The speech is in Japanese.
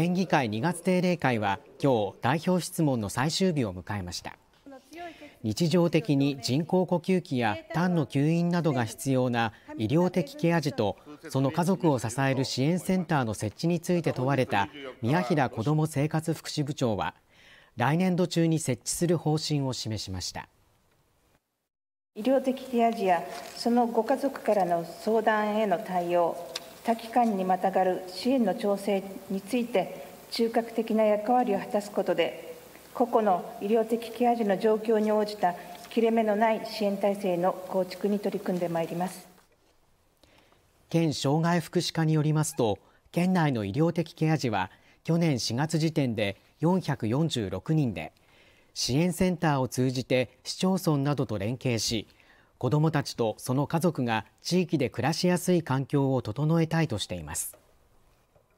県議会2月定例会は今日代表質問の最終日を迎えました日常的に人工呼吸器や痰の吸引などが必要な医療的ケア児とその家族を支える支援センターの設置について問われた宮平子ども生活福祉部長は来年度中に設置する方針を示しました医療的ケア児やそのご家族からの相談への対応他機関にまたがる支援の調整について中核的な役割を果たすことで個々の医療的ケア児の状況に応じた切れ目のない支援体制の構築に取り組んでまいります県障害福祉課によりますと県内の医療的ケア児は去年4月時点で446人で支援センターを通じて市町村などと連携し子どもたちとその家族が地域で暮らしやすい環境を整えたいとしています